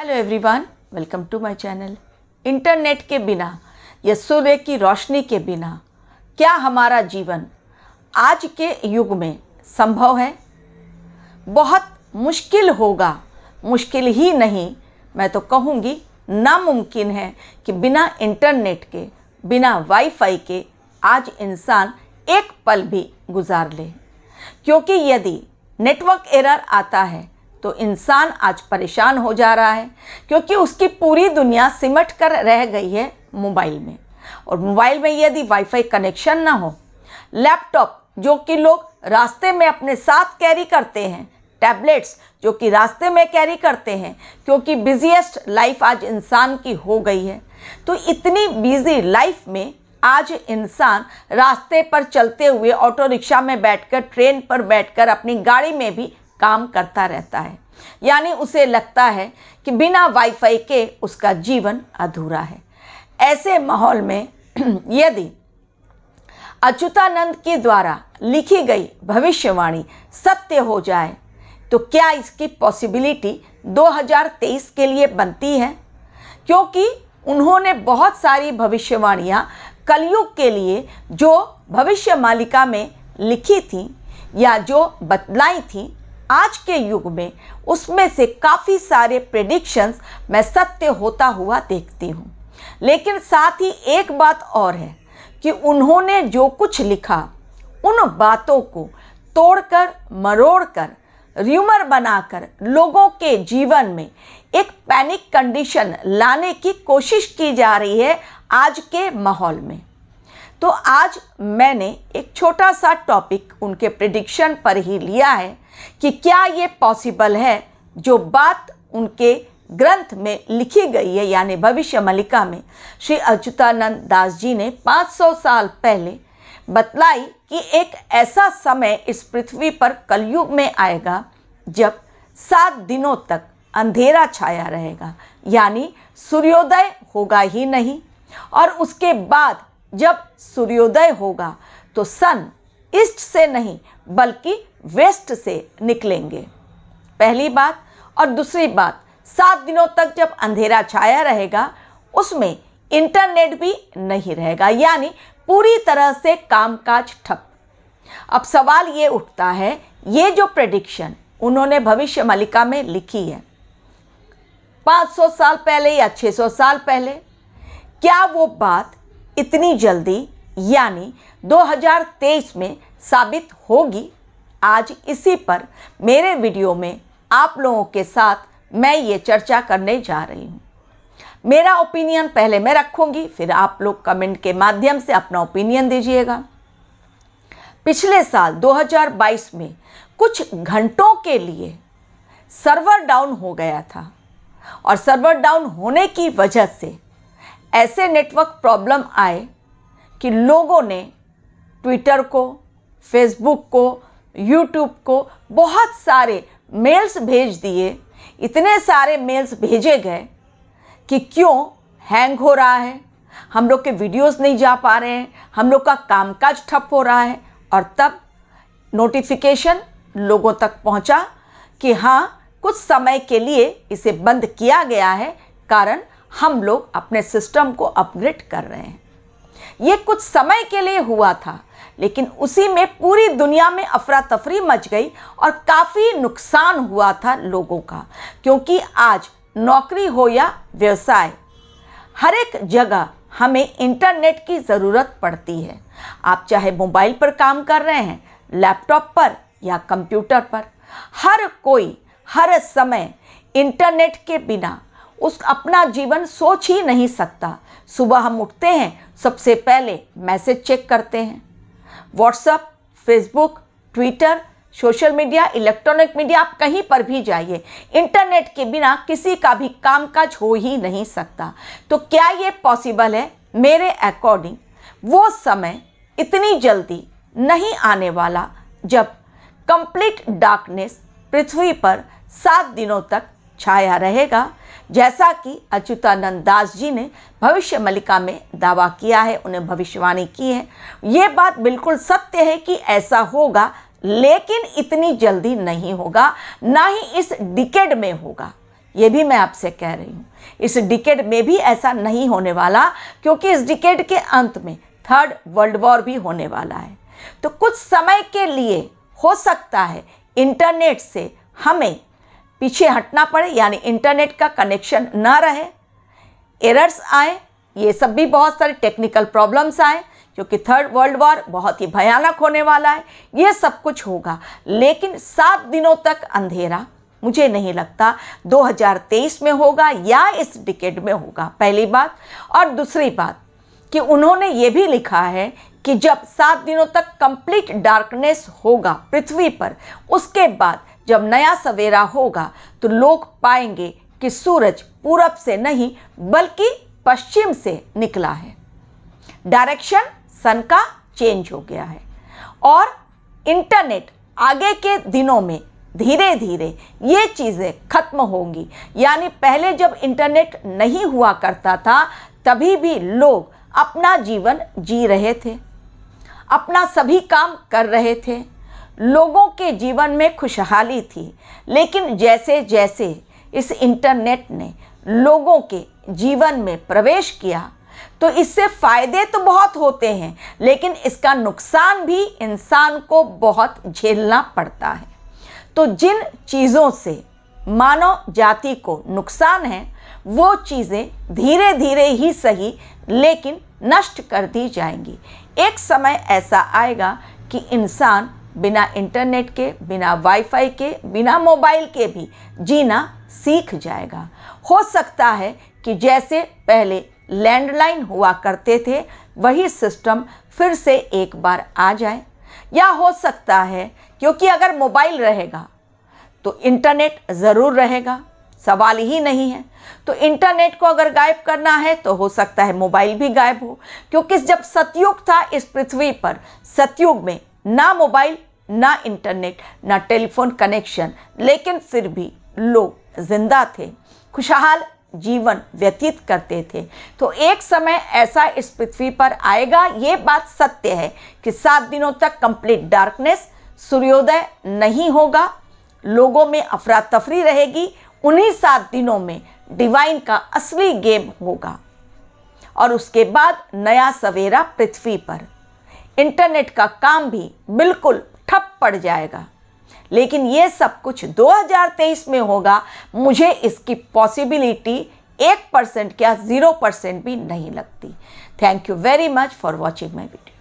hello everyone welcome to my channel internet के बिना या सूर्य की रोशनी के बिना क्या हमारा जीवन आज के युग में संभव है बहुत मुश्किल होगा मुश्किल ही नहीं मैं तो कहूँगी नामुमकिन है कि बिना इंटरनेट के बिना वाईफाई के आज इंसान एक पल भी गुजार ले क्योंकि यदि नेटवर्क एरर आता है तो इंसान आज परेशान हो जा रहा है क्योंकि उसकी पूरी दुनिया सिमट कर रह गई है मोबाइल में और मोबाइल में यदि वाईफाई कनेक्शन ना हो लैपटॉप जो कि लोग रास्ते में अपने साथ कैरी करते हैं टैबलेट्स जो कि रास्ते में कैरी करते हैं क्योंकि बिजीएस्ट लाइफ आज इंसान की हो गई है तो इतनी बिजी लाइफ में आज इंसान रास्ते पर चलते हुए ऑटो रिक्शा में बैठकर ट्रेन पर बैठकर अपनी गाड़ी में भी काम करता रहता है यानी उसे लगता है कि बिना वाईफाई के उसका जीवन अधूरा है ऐसे माहौल में यदि अच्युतानंद के द्वारा लिखी गई भविष्यवाणी सत्य हो जाए तो क्या इसकी पॉसिबिलिटी 2023 के लिए बनती है क्योंकि उन्होंने बहुत सारी भविष्यवाणियाँ कलयुग के लिए जो भविष्य मालिका में लिखी थी या जो बतलाई थी आज के युग में उसमें से काफ़ी सारे प्रेडिक्शंस मैं सत्य होता हुआ देखती हूँ लेकिन साथ ही एक बात और है कि उन्होंने जो कुछ लिखा उन बातों को तोड़कर मरोड़कर र्यूमर बनाकर लोगों के जीवन में एक पैनिक कंडीशन लाने की कोशिश की जा रही है आज के माहौल में तो आज मैंने एक छोटा सा टॉपिक उनके प्रिडिक्शन पर ही लिया है कि क्या ये पॉसिबल है जो बात उनके ग्रंथ में लिखी गई है यानी भविष्य मलिका में श्री अच्युतानंद दास जी ने 500 साल पहले बतलाई कि एक ऐसा समय इस पृथ्वी पर कलयुग में आएगा जब सात दिनों तक अंधेरा छाया रहेगा यानी सूर्योदय होगा ही नहीं और उसके बाद जब सूर्योदय होगा तो सन ईस्ट से नहीं बल्कि वेस्ट से निकलेंगे पहली बात और दूसरी बात सात दिनों तक जब अंधेरा छाया रहेगा उसमें इंटरनेट भी नहीं रहेगा यानी पूरी तरह से कामकाज ठप अब सवाल ये उठता है ये जो प्रडिक्शन उन्होंने भविष्य मालिका में लिखी है 500 साल पहले या 600 साल पहले क्या वो बात इतनी जल्दी यानी 2023 में साबित होगी आज इसी पर मेरे वीडियो में आप लोगों के साथ मैं ये चर्चा करने जा रही हूँ मेरा ओपिनियन पहले मैं रखूँगी फिर आप लोग कमेंट के माध्यम से अपना ओपिनियन दीजिएगा पिछले साल 2022 में कुछ घंटों के लिए सर्वर डाउन हो गया था और सर्वर डाउन होने की वजह से ऐसे नेटवर्क प्रॉब्लम आए कि लोगों ने ट्विटर को फेसबुक को यूट्यूब को बहुत सारे मेल्स भेज दिए इतने सारे मेल्स भेजे गए कि क्यों हैंग हो रहा है हम लोग के वीडियोस नहीं जा पा रहे हैं हम लोग का कामकाज ठप हो रहा है और तब नोटिफिकेशन लोगों तक पहुंचा कि हाँ कुछ समय के लिए इसे बंद किया गया है कारण हम लोग अपने सिस्टम को अपग्रेड कर रहे हैं ये कुछ समय के लिए हुआ था लेकिन उसी में पूरी दुनिया में अफरा तफरी मच गई और काफ़ी नुकसान हुआ था लोगों का क्योंकि आज नौकरी हो या व्यवसाय हर एक जगह हमें इंटरनेट की ज़रूरत पड़ती है आप चाहे मोबाइल पर काम कर रहे हैं लैपटॉप पर या कंप्यूटर पर हर कोई हर समय इंटरनेट के बिना उस अपना जीवन सोच ही नहीं सकता सुबह हम उठते हैं सबसे पहले मैसेज चेक करते हैं WhatsApp Facebook Twitter social media electronic media आप कहीं पर भी जाइए इंटरनेट के बिना किसी का भी कामकाज हो ही नहीं सकता तो क्या ये पॉसिबल है मेरे अकॉर्डिंग वो समय इतनी जल्दी नहीं आने वाला जब कंप्लीट डार्कनेस पृथ्वी पर सात दिनों तक छाया रहेगा जैसा कि अच्युतानंद दास जी ने भविष्य मलिका में दावा किया है उन्हें भविष्यवाणी की है ये बात बिल्कुल सत्य है कि ऐसा होगा लेकिन इतनी जल्दी नहीं होगा ना ही इस डिकेड में होगा ये भी मैं आपसे कह रही हूँ इस डिकेड में भी ऐसा नहीं होने वाला क्योंकि इस डिकेड के अंत में थर्ड वर्ल्ड वॉर भी होने वाला है तो कुछ समय के लिए हो सकता है इंटरनेट से हमें पीछे हटना पड़े यानी इंटरनेट का कनेक्शन ना रहे एरर्स आए ये सब भी बहुत सारे टेक्निकल प्रॉब्लम्स आए क्योंकि थर्ड वर्ल्ड वॉर बहुत ही भयानक होने वाला है ये सब कुछ होगा लेकिन सात दिनों तक अंधेरा मुझे नहीं लगता 2023 में होगा या इस डिकेड में होगा पहली बात और दूसरी बात कि उन्होंने ये भी लिखा है कि जब सात दिनों तक कंप्लीट डार्कनेस होगा पृथ्वी पर उसके बाद जब नया सवेरा होगा तो लोग पाएंगे कि सूरज पूरब से नहीं बल्कि पश्चिम से निकला है डायरेक्शन सन का चेंज हो गया है और इंटरनेट आगे के दिनों में धीरे धीरे ये चीज़ें खत्म होंगी यानी पहले जब इंटरनेट नहीं हुआ करता था तभी भी लोग अपना जीवन जी रहे थे अपना सभी काम कर रहे थे लोगों के जीवन में खुशहाली थी लेकिन जैसे जैसे इस इंटरनेट ने लोगों के जीवन में प्रवेश किया तो इससे फ़ायदे तो बहुत होते हैं लेकिन इसका नुकसान भी इंसान को बहुत झेलना पड़ता है तो जिन चीज़ों से मानव जाति को नुकसान है वो चीज़ें धीरे धीरे ही सही लेकिन नष्ट कर दी जाएंगी एक समय ऐसा आएगा कि इंसान बिना इंटरनेट के बिना वाईफाई के बिना मोबाइल के भी जीना सीख जाएगा हो सकता है कि जैसे पहले लैंडलाइन हुआ करते थे वही सिस्टम फिर से एक बार आ जाए या हो सकता है क्योंकि अगर मोबाइल रहेगा तो इंटरनेट ज़रूर रहेगा सवाल ही नहीं है तो इंटरनेट को अगर गायब करना है तो हो सकता है मोबाइल भी गायब हो क्योंकि जब सतयुग था इस पृथ्वी पर सतयुग में ना मोबाइल ना इंटरनेट ना टेलीफोन कनेक्शन लेकिन फिर भी लोग जिंदा थे खुशहाल जीवन व्यतीत करते थे तो एक समय ऐसा इस पृथ्वी पर आएगा ये बात सत्य है कि सात दिनों तक कंप्लीट डार्कनेस सूर्योदय नहीं होगा लोगों में अफरा तफरी रहेगी उन्हीं सात दिनों में डिवाइन का असली गेम होगा और उसके बाद नया सवेरा पृथ्वी पर इंटरनेट का काम भी बिल्कुल ठप पड़ जाएगा लेकिन ये सब कुछ 2023 में होगा मुझे इसकी पॉसिबिलिटी एक परसेंट क्या ज़ीरो परसेंट भी नहीं लगती thank you very much for watching my video